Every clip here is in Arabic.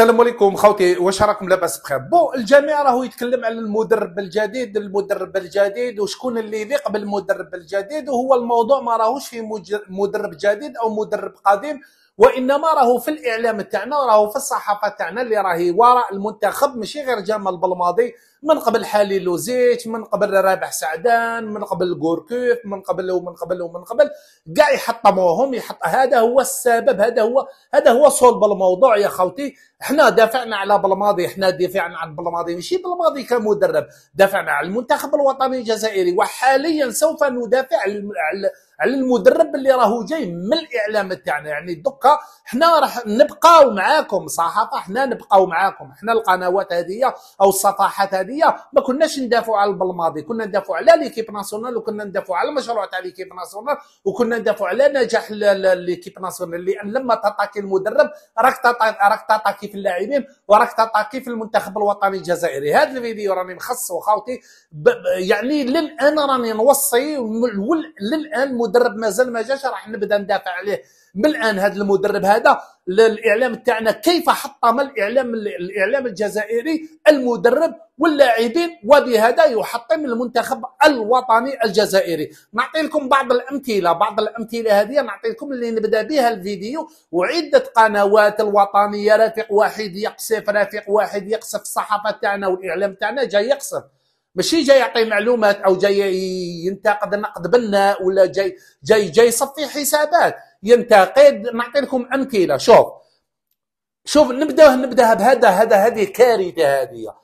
السلام عليكم خوتي واش راكم لاباس بخير بون الجميع راهو يتكلم على المدرب الجديد المدرب الجديد وشكون اللي يليق بالمدرب الجديد وهو الموضوع ما راهوش في مدرب جديد او مدرب قديم وانما راهو في الاعلام تاعنا راهو في الصحافه تاعنا اللي راهي وراء المنتخب ماشي غير جمال بالماضي من قبل حالي لوزيت من قبل رابح سعدان من قبل غوركوف من قبل ومن قبل ومن قبل كاع يحطموهم يحط هذا هو السبب هذا هو هذا هو صلب الموضوع يا خوتي احنا دافعنا على بالماضي احنا دافعنا عن بالماضي ماشي بالماضي كمدرب دافعنا على المنتخب الوطني الجزائري وحاليا سوف ندافع على على المدرب اللي راهو جاي من الاعلام تاعنا يعني دوكا حنا راح نبقاو معاكم صحافه حنا نبقاو معاكم حنا القنوات هذه او الصفحات هذه ما كناش ندافعوا على البلماضي كنا ندافعوا على ليكيب ناسيونال وكنا ندافعوا على المشروع تاع ليكيب ناسيونال وكنا ندافعوا على نجاح ليكيب ناسيونال لان لما تطاكي المدرب راك راك تطاكي في اللاعبين وراك تطاكي في المنتخب الوطني الجزائري هذا الفيديو راني مخصصه خاوتي يعني للان راني نوصي للان مدرب مازال ما جاش راح نبدا ندافع عليه من الان هذا المدرب هذا الاعلام تاعنا كيف حطم الاعلام الاعلام الجزائري المدرب واللاعبين وبهذا يحطم المنتخب الوطني الجزائري نعطي لكم بعض الامثله بعض الامثله هذه نعطي لكم اللي نبدا بها الفيديو وعده قنوات الوطنيه رافق واحد يقصف رافق واحد يقصف الصحافه تاعنا والاعلام تاعنا جاي يقصف ماشي جاي يعطي معلومات او جاي ينتقد نقد بنا ولا جاي جاي جاي يصفي حسابات ينتقد نعطي لكم امثله شوف شوف نبدا نبدا بهذا هذا هذه كارثه هذه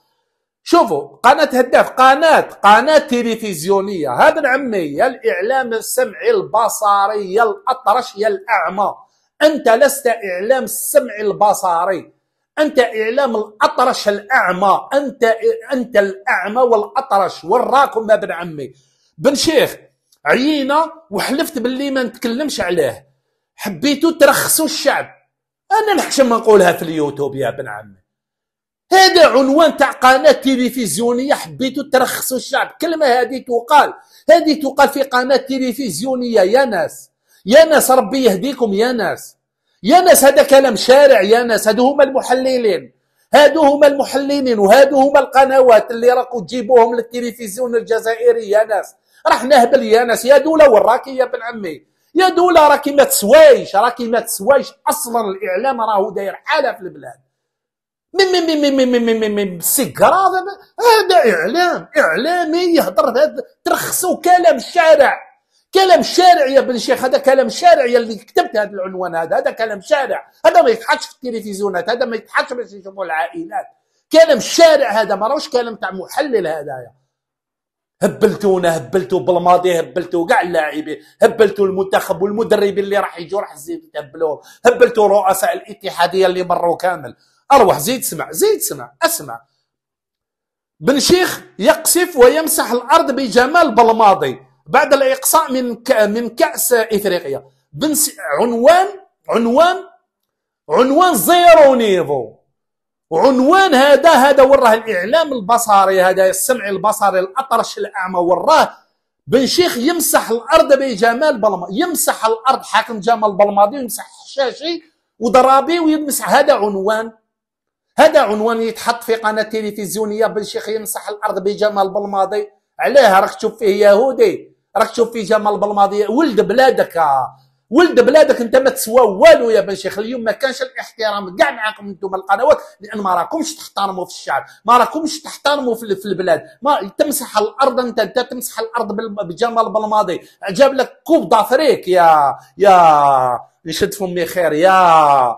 شوفوا قناة هداف قناة قناة تلفزيونية هذا العمي يا الإعلام السمعي البصري يا الأطرش يا الأعمى أنت لست إعلام السمعي البصري انت اعلام الاطرش الاعمى انت انت الاعمى والاطرش وراكم يا بن عمي بن شيخ عيينه وحلفت باللي ما نتكلمش عليه حبيتوا ترخصوا الشعب انا نحشم نقولها في اليوتيوب يا بن عمي هذا عنوان تاع قناه تلفزيونيه حبيتوا ترخصوا الشعب كلمه هذه تقال هذه تقال في قناه تلفزيونيه يا ناس يا ناس ربي يهديكم يا ناس يا ناس هذا كلام شارع يا ناس هادو هما المحللين هادو هما المحللين وهادو هما القنوات اللي راكو تجيبوهم للتلفزيون الجزائري يا ناس راح نهبل يا ناس يا دولة وراكي يا بن عمي يا دولة راكي ما تسوايش راكي ما تسوايش أصلا الإعلام راهو داير حالة في البلاد من من من من من من من هذا إعلام إعلامي يهضر ترخصوا كلام الشارع كلام شارع يا بن شيخ هذا كلام شارع يا اللي كتبت هذا العنوان هذا هذا كلام شارع هذا ما يتحطش في التلفزيونات هذا ما يتحطش باش يشوفوا العائلات كلام شارع هذا ما راهوش كلام تاع محلل هذايا هبلتونا هبلتوا بالماضي هبلتوا كاع اللاعبين هبلتوا المنتخب والمدربين اللي راح يجوا راح زيد تهبلوهم هبلتوا رؤساء الاتحاديه اللي مروا كامل اروح زيد سمع زيد سمع اسمع بن شيخ يقصف ويمسح الارض بجمال بالماضي بعد الإقصاء من من كأس إفريقيا بنس عنوان عنوان عنوان زيرو نيفو عنوان هذا هذا وراه الإعلام البصري هذا السمع البصري الأطرش الأعمى وراه بن شيخ يمسح الأرض بجمال بلما يمسح الأرض حاكم جمال بلماضي يمسح حشاشي وضرابي ويمسح هذا عنوان هذا عنوان يتحط في قناة تلفزيونية بن شيخ يمسح الأرض بجمال بلماضي علاه راك تشوف فيه يهودي راك تشوف في جمال بالماضي ولد بلادك ولد بلادك انت ما تسوى والو يا بن شيخ اليوم ما كانش الاحترام كاع معاكم انتم القنوات لان ما راكمش تحترموا في الشعب ما راكمش تحترموا في, البلاد ما تمسح الارض انت انت تمسح الارض بجمال بالماضي جاب لك كوب دافريك يا يا يشد فمي خير يا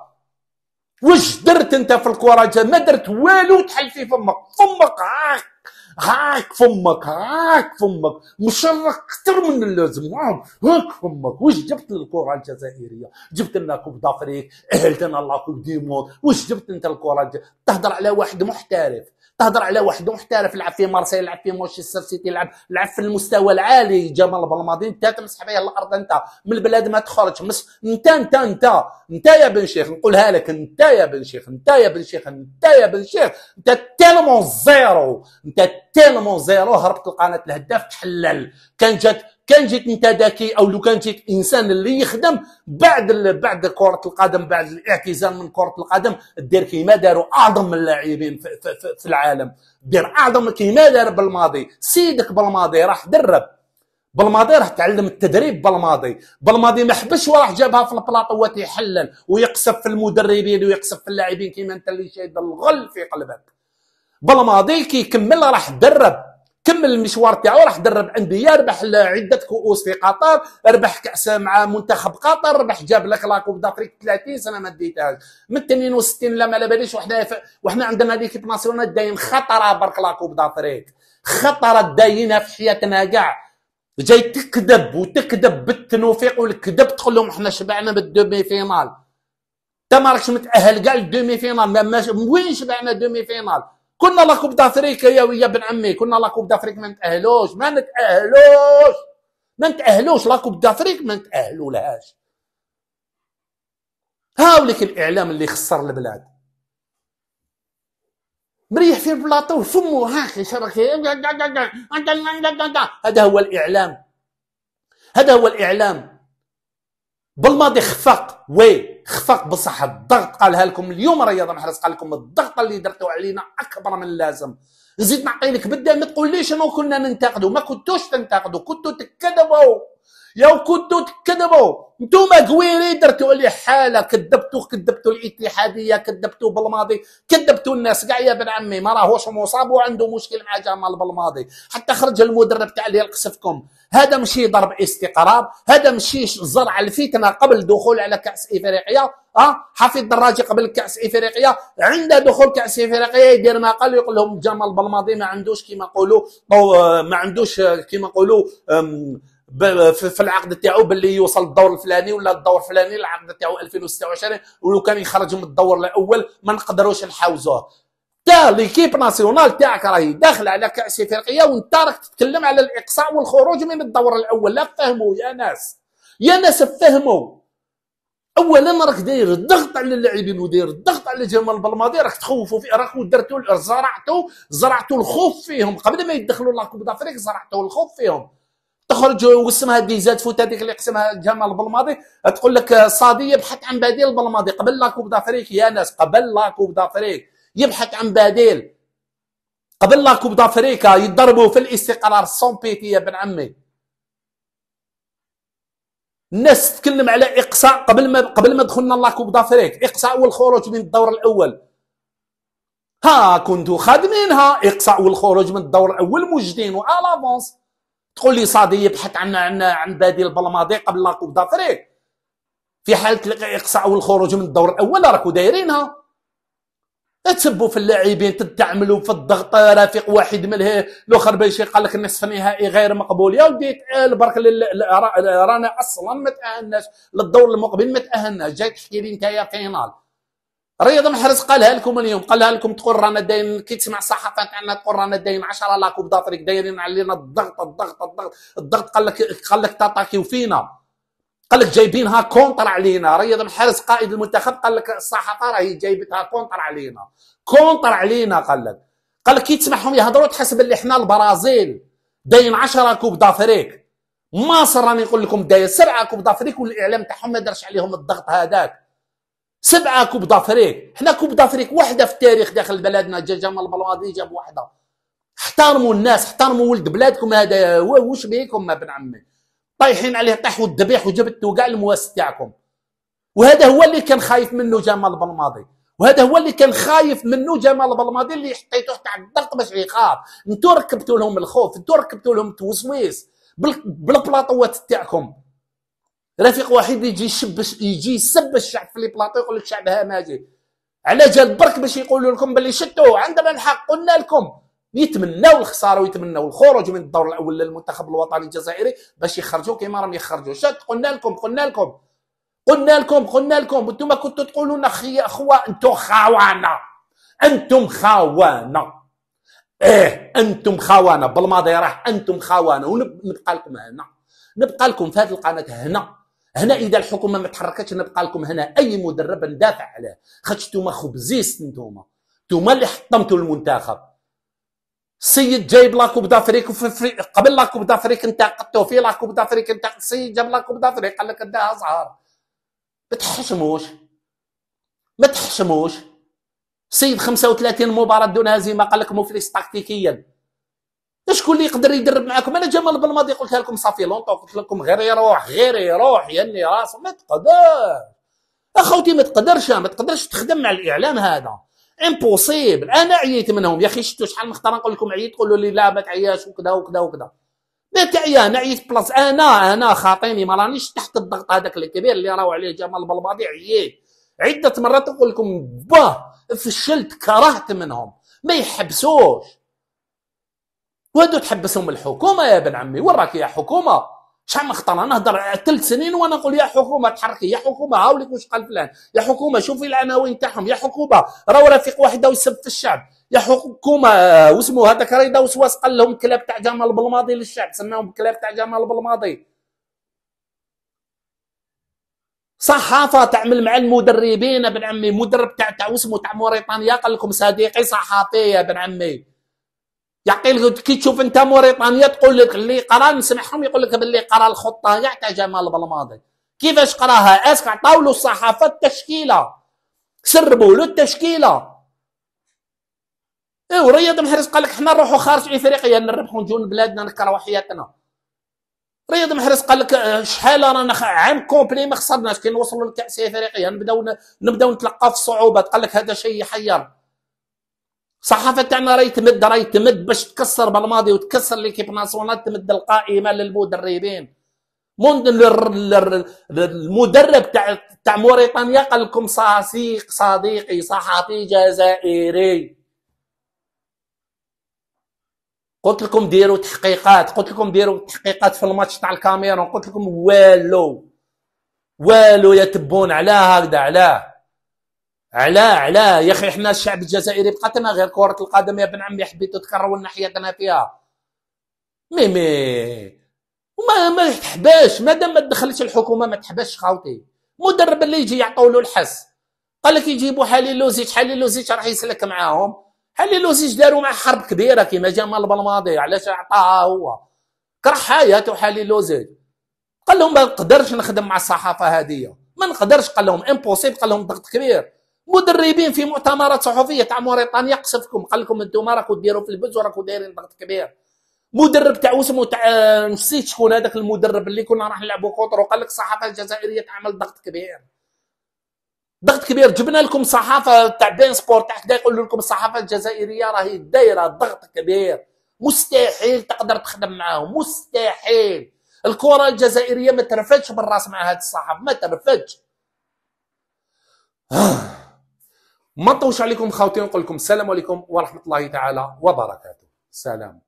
واش درت انت في الكره ما درت والو تحل في فمك فمك هاك فمك هاك فمك مشرق اكثر من اللازم هاك فمك واش جبت للكره الجزائريه جبت لنا كوب دافريك اهلتنا لنا لا كوب دي موند واش جبت انت الكره تهضر على واحد محترف تهضر على واحد محترف لعب في مارسيل لعب في مانشستر سيتي لعب لعب في المستوى العالي جمال بلماضي انت تمسح بها الارض انت من البلاد ما تخرج مس... انت انت انت انت يا بن شيخ نقولها لك انت يا بن شيخ انت يا بن شيخ انت يا بن شيخ انت تيلمون زيرو انت تيلمون زيرو هربت القناه الهداف تحلل كان جات كان جيت انت ذكي او لو كان جيت انسان اللي يخدم بعد بعد كره القدم بعد الاعتزال من كره القدم دير كيما داروا اعظم اللاعبين في, في, في, في العالم دير اعظم كيما دار بالماضي سيدك بالماضي راح درب بالماضي راح تعلم التدريب بالماضي بالماضي ما حبش وراح جابها في البلاطو وتيحلل ويقصف في المدربين ويقصف في اللاعبين كيما انت اللي شايد الغل في قلبك بالماضي كيكمل راح درب كمل المشوار تاعو راح درب انديه ربح عده كؤوس في قطر ربح كاس مع منتخب قطر ربح جاب لك لاكوب دافريك 30 سنه ما ديتهاش من 62 لا ما على باليش وحنا ف... وحنا عندنا ليكيب ناسيونال داين خطره برك لاكوب دافريك خطره داينه في حياتنا كاع جاي تكذب وتكذب بالتنوفيق والكذب تقول لهم احنا شبعنا بالدومي فينال انت ما راكش متاهل كاع للدومي فينال ما وين شبعنا دومي فينال كنا لاكوب دافريك يا ويا بن عمي كنا لاكوب دافريك ما نتاهلوش ما نتاهلوش ما نتاهلوش لاكوب دافريك ما نتاهلولهاش هاو هاوليك الاعلام اللي خسر البلاد مريح في البلاطو فمو هاك شرك هذا هو الاعلام هذا هو الاعلام بالماضي خفاق وي خفاق بصح الضغط قالها لكم اليوم رياض محرز قال لكم الضغط اللي درتوا علينا اكبر من اللازم نزيد نعطي لك بدا ما تقوليش انا كنا ننتقدوا ما كنتوش تنتقدوا كنتوا تكذبوا يا كنتوا تكذبوا نتوما قويري درتوا لي حاله كذبتوا كذبتوا الاتحاديه كذبتوا بالماضي كذبتوا الناس كاع يا بن عمي ما راهوش مصاب وعنده مشكل مع جمال بالماضي حتى خرج المدرب تاع اللي يلقسفكم هذا مشي ضرب استقرار هذا مشي زرع الفتنه قبل دخول على كاس افريقيا اه حفيظ الدراجي قبل كاس افريقيا عند دخول كاس افريقيا يدير ما قال يقول لهم جمال بالماضي ما عندوش كيما نقولوا ما عندوش كيما نقولوا في العقد تاعو باللي يوصل الدور الفلاني ولا الدور الفلاني العقد تاعو 2026 ولو كان يخرج من الدور الاول ما نقدروش نحاوزوه تا ليكيب ناسيونال تاعك راهي داخله على كاس افريقيا وانت راك تتكلم على الاقصاء والخروج من الدور الاول لا فهموا يا ناس يا ناس فهموا اولا راك داير الضغط على اللاعبين وداير الضغط على جمال بلماضي راك تخوفوا فيه راك درتوا زرعتوا زرعتوا الخوف فيهم قبل ما يدخلوا لاكوب دافريك زرعتوا الخوف فيهم تخرج واسمها ديزات فوت هذيك اللي قسمها الجمال البلماضي تقول لك صادي يبحث عن بديل بالماضي قبل لا كوب دافريك يا ناس قبل لا كوب دافريك يبحث عن بديل قبل لا كوب دافريكا يضربوا في الاستقرار سون بيتي يا بن عمي الناس تتكلم على اقصاء قبل ما قبل ما دخلنا لا كوب دافريك اقصاء والخروج من الدور الاول ها كنتو خادمينها اقصاء والخروج من الدور الاول مجدين والافونس تقول لي صادي يبحث عن عن عن بديل بالماضي قبل لاكوب دافريك في حاله الاقصاء والخروج من الدور الاول راكو دايرينها تسبوا في اللاعبين تتعملوا في الضغط رافق واحد من الاخر باش قال لك النصف النهائي غير مقبول يا ودي البرك رانا اصلا ما تاهلناش للدور المقبل ما تاهلناش جاي تحكي لي انت يا فينال رياض محرز قالها لكم اليوم قالها لكم تقول رانا داين كي تسمع الصحافه تاعنا تقول رانا داين 10 لاكوب دافريك دايرين علينا الضغط الضغط الضغط الضغط قال لك قال لك تاتاكيو فينا قال لك جايبينها كونتر علينا رياض محرز قائد المنتخب قال لك الصحافه راهي جايبتها كونتر علينا كونتر علينا قال لك قال لك كي تسمعهم يهضروا تحس اللي حنا البرازيل داين 10 كوب دافريك مصر راني نقول لكم داير سبعه كوب دافريك والاعلام تاعهم ما دارش عليهم الضغط هذاك سبعه كوب دافريك حنا كوب دافريك وحده في التاريخ داخل بلادنا جا جمال بلوادي جاب وحده احترموا الناس احترموا ولد بلادكم هذا واش بيكم بن عمي طايحين عليه طاح والذبيح وجبتوا كاع المواس تاعكم وهذا هو اللي كان خايف منه جمال بلماضي وهذا هو اللي كان خايف منه جمال بلماضي اللي حطيته تحت الضغط باش يخاف انتو ركبتوا لهم الخوف انتو ركبتوا لهم التوسويس بالبلاطوات تاعكم رفيق واحد يجي يشبش يجي يسب الشعب في لي بلاطو يقول لك الشعب همجي على جال برك باش يقولوا لكم باللي شتوا عندنا الحق قلنا لكم يتمناو الخساره ويتمناو الخروج من الدور الاول للمنتخب الوطني الجزائري باش يخرجوا كيما راهم يخرجوا شت قلنا لكم قلنا لكم قلنا لكم قلنا لكم انتم كنتوا تقولوا لنا خي اخوه انتم خاوانا انتم خاوانا ايه انتم خاوانا بالماضي راح انتم خاوانا ونبقى لكم هنا نبقى لكم في هذه القناه هنا هنا اذا الحكومه ما تحركتش نبقى لكم هنا اي مدرب ندافع عليه خاطش انتوما خبزيست انتوما انتوما اللي حطمتوا المنتخب السيد جايب لاكوب دافريك وفي قبل لاكوب دافريك دافريك قطو في لاكوب دافريك انت السيد جاب لاكوب دافريك قال لك اداها زهر ما تحشموش ما تحشموش سيد 35 مباراه دون هزيمه قال لك مفلس تكتيكيا شكون اللي يقدر يدرب معاكم انا جمال بالماضي قلتها لكم صافي لونطو قلت لكم غير يروح غير يروح يني راسه ما تقدر اخوتي ما تقدرش ما تقدرش تخدم مع الاعلام هذا امبوسيبل انا عييت منهم يا اخي شفتوا شحال من خطره نقول لكم عييت تقولوا لي لا ما تعياش وكذا وكذا وكذا ما تعيا انا عييت بلاص انا انا خاطيني ما رانيش تحت الضغط هذاك الكبير اللي راهو عليه جمال بالماضي عييت عده مرات نقول لكم باه فشلت كرهت منهم ما يحبسوش وهادو تحبسهم الحكومه يا بن عمي وين راك يا حكومه شحال من خطره نهضر ثلاث سنين وانا نقول يا حكومه تحركي يا حكومه هاوليك واش قال فلان يا حكومه شوفي العناوين تاعهم يا حكومه راهو رفيق واحد ويسب في الشعب يا حكومه واسمو هذاك راه يداوس واس قال لهم كلاب تاع جمال بالماضي للشعب سماهم كلاب تاع جمال بالماضي صحافه تعمل مع المدربين ابن عمي مدرب تاع تاع واسمو تاع موريتانيا قال لكم صديقي صحافي يا ابن عمي يعقل كي تشوف انت موريطانيا تقول لك اللي قرا نسمعهم يقول لك باللي قرا الخطه كاع تاع جمال بالماضي كيفاش قراها اسك عطاو له الصحافه التشكيله سربوا له التشكيله ايه ورياض محرز قال لك حنا نروحوا خارج افريقيا نربحوا نجون لبلادنا نكرهوا حياتنا رياض محرز قال لك آه، شحال رانا عام كومبلي ما خسرناش كي نوصلوا لكاس افريقيا نبداو نبداو نتلقاو في الصعوبات قال لك هذا شيء يحير صحافه تاعنا راهي تمد راهي تمد باش تكسر بالماضي وتكسر ليكيب ناسيونال تمد القائمه للمدربين منذ المدرب تاع تاع موريتانيا قال لكم صاسيق صديقي صحفي جزائري قلت لكم ديروا تحقيقات قلت لكم ديروا تحقيقات في الماتش تاع الكاميرون قلت لكم والو والو يتبون على هكذا علاه علاه علاه يا اخي حنا الشعب الجزائري بقاتنا غير كره القدم يا ابن عمي حبيتو لنا حياتنا فيها مي مي وما ما تحباش مادام ما دخلتش الحكومه ما تحباش خاوتي مدرب اللي يجي يعطوا له الحس قال لك يجيبوا حالي لوزيتش حالي لوزيتش راح يسلك معاهم حالي لوزيتش داروا مع حرب كبيره كيما جا مال بلماضي علاش عطاها هو كره حياته حالي لوزيتش قال لهم ما نقدرش نخدم مع الصحافه هذه ما نقدرش قال لهم امبوسيبل قال لهم ضغط كبير مدربين في مؤتمرات صحفيه تاع موريتانيا قصفكم قال لكم انتم راكم ديروا في البز وراكم دايرين ضغط كبير مدرب تاع وسمو تاع آه، نسيت شكون هذاك المدرب اللي كنا راح نلعبوا كونتر وقال لك الصحافه الجزائريه تعمل ضغط كبير ضغط كبير جبنا لكم صحافه تاع بين سبور تاع كذا يقول لكم الصحافه الجزائريه راهي دايره ضغط كبير مستحيل تقدر تخدم معاهم مستحيل الكره الجزائريه ما ترفدش بالراس مع هاد الصحافه ما ترفدش ما نطوش عليكم خاوتي نقول لكم السلام عليكم ورحمه الله تعالى وبركاته سلام